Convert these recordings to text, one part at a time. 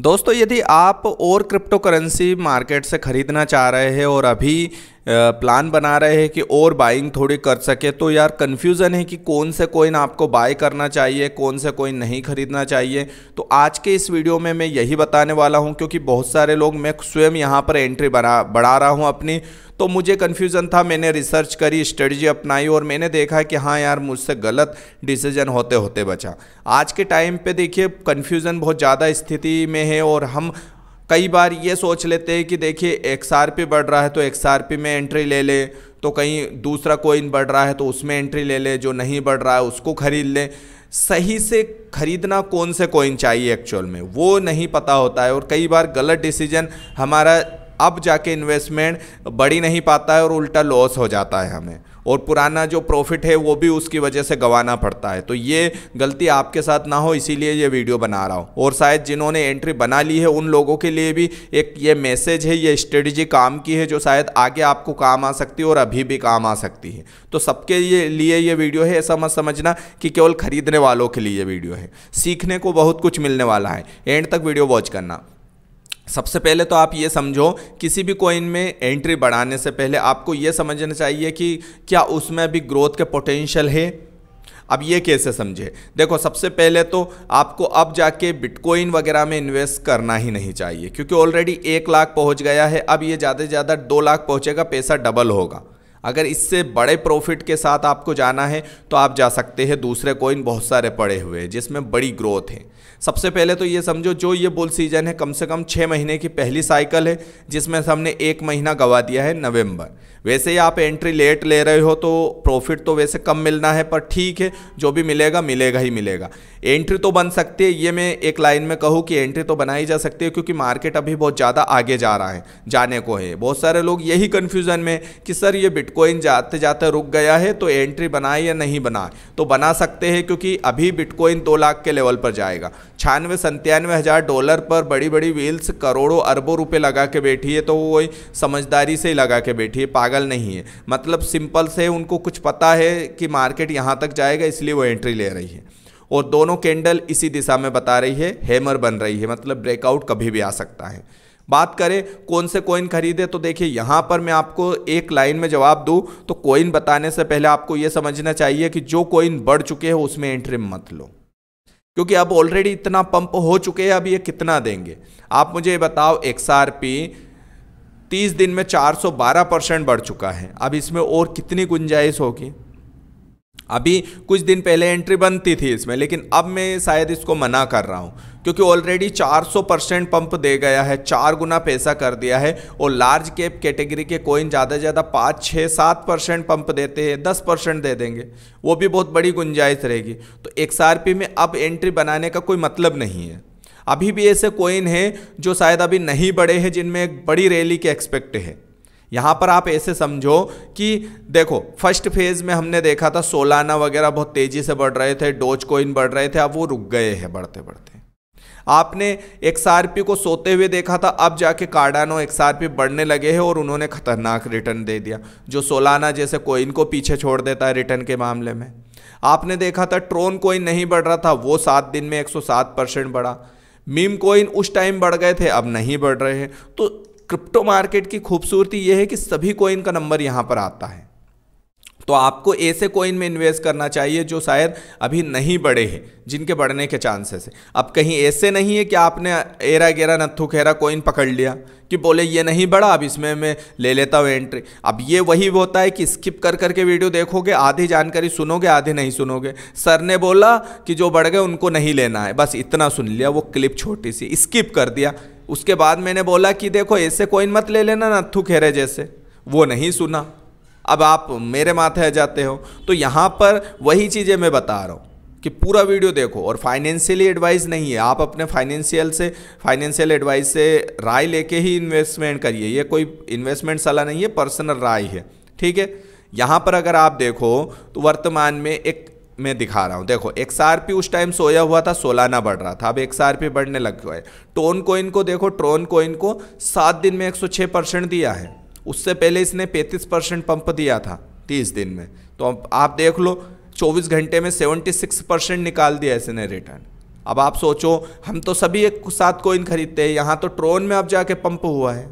दोस्तों यदि आप और क्रिप्टो करेंसी मार्केट से ख़रीदना चाह रहे हैं और अभी प्लान बना रहे हैं कि और बाइंग थोड़ी कर सके तो यार कन्फ्यूज़न है कि कौन से कोइन आपको बाय करना चाहिए कौन से कोइन नहीं ख़रीदना चाहिए तो आज के इस वीडियो में मैं यही बताने वाला हूँ क्योंकि बहुत सारे लोग मैं स्वयं यहाँ पर एंट्री बना बढ़ा रहा हूँ अपनी तो मुझे कन्फ्यूज़न था मैंने रिसर्च करी स्ट्रेटजी अपनाई और मैंने देखा कि हाँ यार मुझसे गलत डिसीजन होते होते बचा आज के टाइम पे देखिए कन्फ्यूज़न बहुत ज़्यादा स्थिति में है और हम कई बार ये सोच लेते हैं कि देखिए एक्स बढ़ रहा है तो एक्स में एंट्री ले लें तो कहीं दूसरा कोइन बढ़ रहा है तो उसमें एंट्री ले लें जो नहीं बढ़ रहा है उसको ख़रीद लें सही से ख़रीदना कौन से कोइन चाहिए एक्चुअल में वो नहीं पता होता है और कई बार गलत डिसीजन हमारा अब जाके इन्वेस्टमेंट बढ़ी नहीं पाता है और उल्टा लॉस हो जाता है हमें और पुराना जो प्रॉफिट है वो भी उसकी वजह से गंवाना पड़ता है तो ये गलती आपके साथ ना हो इसीलिए ये वीडियो बना रहा हूँ और शायद जिन्होंने एंट्री बना ली है उन लोगों के लिए भी एक ये मैसेज है ये स्ट्रेटजी काम की है जो शायद आगे आपको काम आ सकती है और अभी भी काम आ सकती है तो सबके लिए ये वीडियो है ऐसा मत समझना कि केवल खरीदने वालों के लिए ये वीडियो है सीखने को बहुत कुछ मिलने वाला है एंड तक वीडियो वॉच करना सबसे पहले तो आप ये समझो किसी भी कॉइन में एंट्री बढ़ाने से पहले आपको ये समझना चाहिए कि क्या उसमें अभी ग्रोथ के पोटेंशियल है अब ये कैसे समझे देखो सबसे पहले तो आपको अब जाके बिटकॉइन वगैरह में इन्वेस्ट करना ही नहीं चाहिए क्योंकि ऑलरेडी एक लाख पहुंच गया है अब ये ज़्यादा से ज़्यादा दो लाख पहुंचेगा पैसा डबल होगा अगर इससे बड़े प्रॉफिट के साथ आपको जाना है तो आप जा सकते हैं दूसरे कोइन बहुत सारे पड़े हुए हैं जिसमें बड़ी ग्रोथ है सबसे पहले तो ये समझो जो ये बुल सीजन है कम से कम छः महीने की पहली साइकिल है जिसमें हमने एक महीना गवा दिया है नवंबर वैसे ही आप एंट्री लेट ले रहे हो तो प्रॉफिट तो वैसे कम मिलना है पर ठीक है जो भी मिलेगा मिलेगा ही मिलेगा एंट्री तो बन सकती है ये मैं एक लाइन में कहूँ कि एंट्री तो बनाई जा सकती है क्योंकि मार्केट अभी बहुत ज़्यादा आगे जा रहा है जाने को है बहुत सारे लोग यही कन्फ्यूज़न में कि सर ये बिटकॉइन जाते जाते रुक गया है तो एंट्री बनाए या नहीं बनाए तो बना सकते हैं क्योंकि अभी बिटकॉइन दो लाख के लेवल पर जाएगा छियानवे संतानवे हज़ार डॉलर पर बड़ी बड़ी व्हील्स करोड़ों अरबों रुपये लगा के बैठी है तो वो वही समझदारी से ही लगा के बैठी है पागल नहीं है मतलब सिंपल से उनको कुछ पता है कि मार्केट यहाँ तक जाएगा इसलिए वो एंट्री ले रही है और दोनों कैंडल इसी दिशा में बता रही है हैमर बन रही है मतलब ब्रेकआउट कभी भी आ सकता है बात करें कौन से कॉइन खरीदे तो देखिए यहाँ पर मैं आपको एक लाइन में जवाब दूँ तो कोइन बताने से पहले आपको ये समझना चाहिए कि जो कॉइन बढ़ चुके हैं उसमें एंट्री मत लो क्योंकि अब ऑलरेडी इतना पंप हो चुके हैं अब ये कितना देंगे आप मुझे ये बताओ एक्स आर पी तीस दिन में 412 परसेंट बढ़ चुका है अब इसमें और कितनी गुंजाइश होगी अभी कुछ दिन पहले एंट्री बनती थी इसमें लेकिन अब मैं शायद इसको मना कर रहा हूँ क्योंकि ऑलरेडी 400 परसेंट पंप दे गया है चार गुना पैसा कर दिया है और लार्ज कैप कैटेगरी के कोइन ज़्यादा से ज़्यादा पाँच छः सात परसेंट पंप देते हैं दस परसेंट दे देंगे वो भी बहुत बड़ी गुंजाइश रहेगी तो एक्स में अब एंट्री बनाने का कोई मतलब नहीं है अभी भी ऐसे कोइन हैं जो शायद अभी नहीं बढ़े हैं जिनमें एक बड़ी रैली की एक्सपेक्ट है यहाँ पर आप ऐसे समझो कि देखो फर्स्ट फेज़ में हमने देखा था सोलाना वगैरह बहुत तेज़ी से बढ़ रहे थे डोज कोइन बढ़ रहे थे अब वो रुक गए हैं बढ़ते बढ़ते आपने एक्स को सोते हुए देखा था अब जाके कार्डानो एक्स बढ़ने लगे हैं और उन्होंने खतरनाक रिटर्न दे दिया जो सोलाना जैसे कोइन को पीछे छोड़ देता है रिटर्न के मामले में आपने देखा था ट्रोन कोइन नहीं बढ़ रहा था वो सात दिन में 107 परसेंट बढ़ा मीम कोइन उस टाइम बढ़ गए थे अब नहीं बढ़ रहे हैं तो क्रिप्टो मार्केट की खूबसूरती ये है कि सभी कोइन का नंबर यहाँ पर आता है तो आपको ऐसे कोइन में इन्वेस्ट करना चाहिए जो शायद अभी नहीं बढ़े हैं जिनके बढ़ने के चांसेस हैं अब कहीं ऐसे नहीं है कि आपने एरा गेरा नत्थू खेरा कोइन पकड़ लिया कि बोले ये नहीं बढ़ा अब इसमें मैं ले लेता हूँ एंट्री अब ये वही होता है कि स्किप कर करके वीडियो देखोगे आधी जानकारी सुनोगे आधे नहीं सुनोगे सर ने बोला कि जो बढ़ गए उनको नहीं लेना है बस इतना सुन लिया वो क्लिप छोटी सी स्किप कर दिया उसके बाद मैंने बोला कि देखो ऐसे कोइन मत ले लेना ना थू खेरे जैसे वो नहीं सुना अब आप मेरे माथे आ जाते हो तो यहाँ पर वही चीज़ें मैं बता रहा हूँ कि पूरा वीडियो देखो और फाइनेंशियली एडवाइस नहीं है आप अपने फाइनेंशियल से फाइनेंशियल एडवाइस से राय लेके ही इन्वेस्टमेंट करिए ये कोई इन्वेस्टमेंट सलाह नहीं है पर्सनल राय है ठीक है यहाँ पर अगर आप देखो तो वर्तमान में एक में दिखा रहा हूँ देखो पी उस टाइम सोया हुआ था सोलाना बढ़ रहा था अब पी बढ़ने लग गया है टोन कोइन को देखो ट्रोन कोइन को सात दिन में छः परसेंट दिया है उससे पहले इसने पैंतीस परसेंट पंप दिया था तीस दिन में तो आप देख लो चौबीस घंटे में सेवेंटी सिक्स परसेंट निकाल दिया इसने रिटर्न अब आप सोचो हम तो सभी एक साथ कोइन खरीदते हैं यहाँ तो ट्रोन में अब जाके पंप हुआ है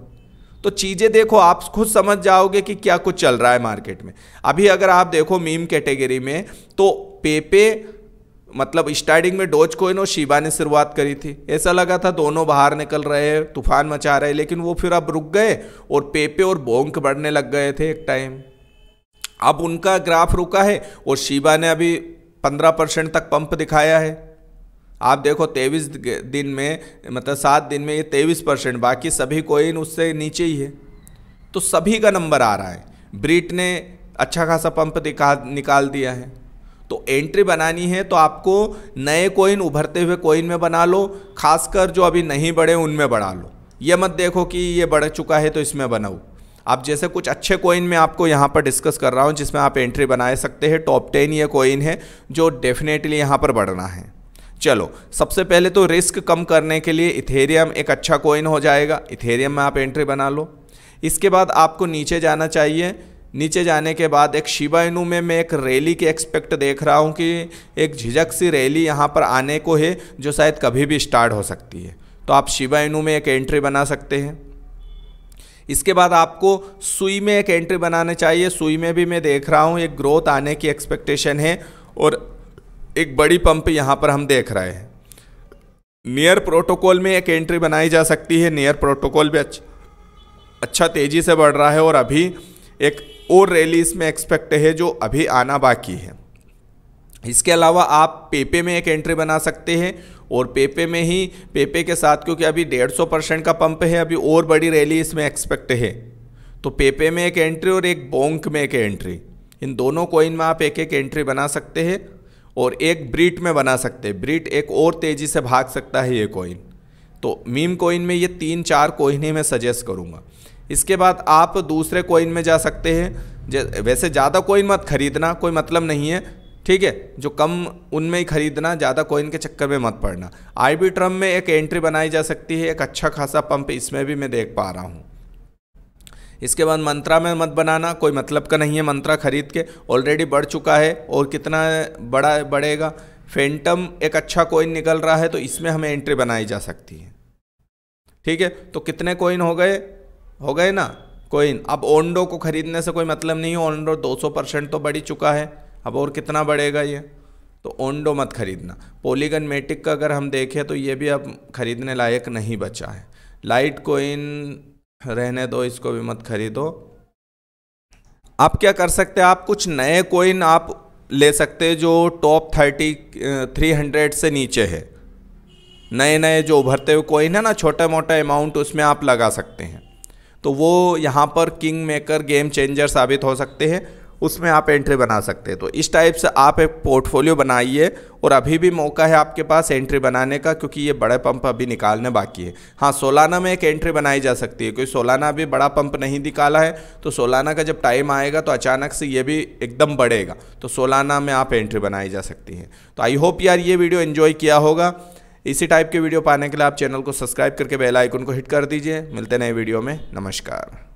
तो चीज़ें देखो आप खुद समझ जाओगे कि क्या कुछ चल रहा है मार्केट में अभी अगर आप देखो मीम कैटेगरी में तो पेपे मतलब स्टार्टिंग में डोज कोइन और शिबा ने शुरुआत करी थी ऐसा लगा था दोनों बाहर निकल रहे हैं तूफान मचा रहे लेकिन वो फिर अब रुक गए और पेपे और बोंक बढ़ने लग गए थे एक टाइम अब उनका ग्राफ रुका है और शिबा ने अभी पंद्रह परसेंट तक पंप दिखाया है आप देखो तेईस दिन में मतलब सात दिन में ये तेईस परसेंट बाकी सभी कोइन उससे नीचे ही है तो सभी का नंबर आ रहा है ब्रिट ने अच्छा खासा पंप निकाल निकाल दिया है तो एंट्री बनानी है तो आपको नए कोइन उभरते हुए कोइन में बना लो खासकर जो अभी नहीं बढ़े उनमें बढ़ा लो ये मत देखो कि ये बढ़ चुका है तो इसमें बनाओ आप जैसे कुछ अच्छे कोइन में आपको यहाँ पर डिस्कस कर रहा हूँ जिसमें आप एंट्री बना सकते हैं टॉप टेन ये कोइन है जो डेफिनेटली यहाँ पर बढ़ना है चलो सबसे पहले तो रिस्क कम करने के लिए इथेरियम एक अच्छा कोइन हो जाएगा इथेरियम में आप एंट्री बना लो इसके बाद आपको नीचे जाना चाहिए नीचे जाने के बाद एक शिबा इनू में मैं एक रैली की एक्सपेक्ट देख रहा हूँ कि एक झिझक सी रैली यहाँ पर आने को है जो शायद कभी भी स्टार्ट हो सकती है तो आप शिबा इनू में एक एंट्री बना सकते हैं इसके बाद आपको सुई में एक एंट्री बनाना चाहिए सुई में भी मैं देख रहा हूँ एक ग्रोथ आने की एक्सपेक्टेशन है और एक बड़ी पंप यहाँ पर हम देख रहे हैं नियर प्रोटोकॉल में एक एंट्री बनाई जा सकती है नियर प्रोटोकॉल भी अच्छा अच्छा तेज़ी से बढ़ रहा है और अभी एक और रैली इसमें एक्सपेक्ट है जो अभी आना बाकी है इसके अलावा आप पेपे में एक एंट्री बना सकते हैं और पेपे में ही पेपे के साथ क्योंकि अभी डेढ़ सौ परसेंट का पंप है अभी और बड़ी रैली इसमें एक्सपेक्ट है तो पेपे में एक एंट्री और एक बोंक में एक एंट्री इन दोनों कोइन में आप एक एक एंट्री बना सकते हैं और एक ब्रीट में बना सकते हैं ब्रीट एक और तेज़ी से भाग सकता है ये कोइन तो मीम कोइन में ये तीन चार कोइन ही मैं सजेस्ट करूँगा इसके बाद आप दूसरे कोइन में जा सकते हैं वैसे ज़्यादा कोइन मत खरीदना कोई मतलब नहीं है ठीक है जो कम उनमें ही खरीदना ज़्यादा कोइन के चक्कर में मत पड़ना आई में एक एंट्री बनाई जा सकती है एक अच्छा खासा पंप इसमें भी मैं देख पा रहा हूँ इसके बाद मंत्रा में मत बनाना कोई मतलब का नहीं है मंत्रा खरीद के ऑलरेडी बढ़ चुका है और कितना बड़ा बढ़ेगा फेंटम एक अच्छा कोइन निकल रहा है तो इसमें हमें एंट्री बनाई जा सकती है ठीक है तो कितने कोइन हो गए हो गए ना कोइन अब ओंडो को खरीदने से कोई मतलब नहीं ओंडो 200 परसेंट तो बढ़ी चुका है अब और कितना बढ़ेगा ये तो ओंडो मत खरीदना पोलीगन मेटिक का अगर हम देखें तो ये भी अब खरीदने लायक नहीं बचा है लाइट कोइन रहने दो इसको भी मत खरीदो आप क्या कर सकते हैं आप कुछ नए कोइन आप ले सकते हैं जो टॉप थर्टी थ्री हंड्रेड से नीचे है नए नए जो उभरते हुए कोइन है ना छोटा मोटा अमाउंट उसमें आप लगा सकते हैं तो वो यहाँ पर किंग मेकर गेम चेंजर साबित हो सकते हैं उसमें आप एंट्री बना सकते हैं तो इस टाइप से आप एक पोर्टफोलियो बनाइए और अभी भी मौका है आपके पास एंट्री बनाने का क्योंकि ये बड़े पंप अभी निकालने बाकी है हाँ सोलाना में एक एंट्री बनाई जा सकती है क्योंकि सोलाना अभी बड़ा पंप नहीं निकाला है तो सोलाना का जब टाइम आएगा तो अचानक से ये भी एकदम बढ़ेगा तो सोलाना में आप एंट्री बनाई जा सकती हैं तो आई होप यार ये वीडियो इन्जॉय किया होगा इसी टाइप के वीडियो पाने के लिए आप चैनल को सब्सक्राइब करके बेल आइकन को हिट कर दीजिए मिलते नए वीडियो में नमस्कार